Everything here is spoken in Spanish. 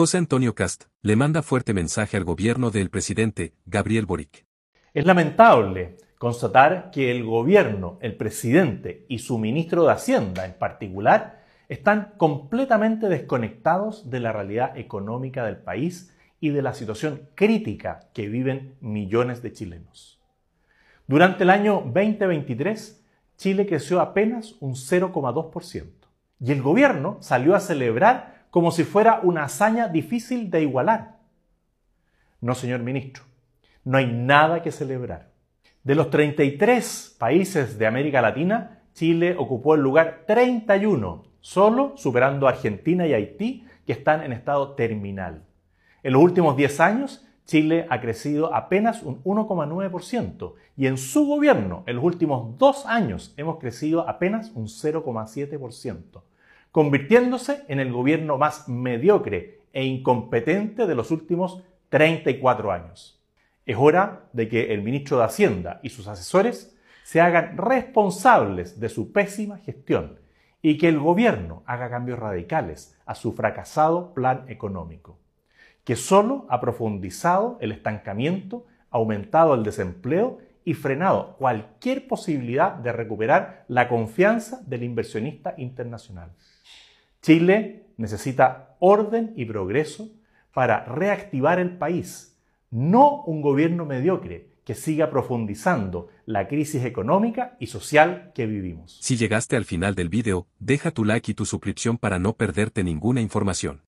José Antonio Cast, le manda fuerte mensaje al gobierno del presidente, Gabriel Boric. Es lamentable constatar que el gobierno, el presidente y su ministro de Hacienda en particular están completamente desconectados de la realidad económica del país y de la situación crítica que viven millones de chilenos. Durante el año 2023, Chile creció apenas un 0,2% y el gobierno salió a celebrar como si fuera una hazaña difícil de igualar. No, señor ministro, no hay nada que celebrar. De los 33 países de América Latina, Chile ocupó el lugar 31, solo superando a Argentina y Haití, que están en estado terminal. En los últimos 10 años, Chile ha crecido apenas un 1,9% y en su gobierno, en los últimos dos años, hemos crecido apenas un 0,7% convirtiéndose en el gobierno más mediocre e incompetente de los últimos 34 años. Es hora de que el ministro de Hacienda y sus asesores se hagan responsables de su pésima gestión y que el gobierno haga cambios radicales a su fracasado plan económico, que solo ha profundizado el estancamiento, aumentado el desempleo y frenado cualquier posibilidad de recuperar la confianza del inversionista internacional. Chile necesita orden y progreso para reactivar el país, no un gobierno mediocre que siga profundizando la crisis económica y social que vivimos. Si llegaste al final del video, deja tu like y tu suscripción para no perderte ninguna información.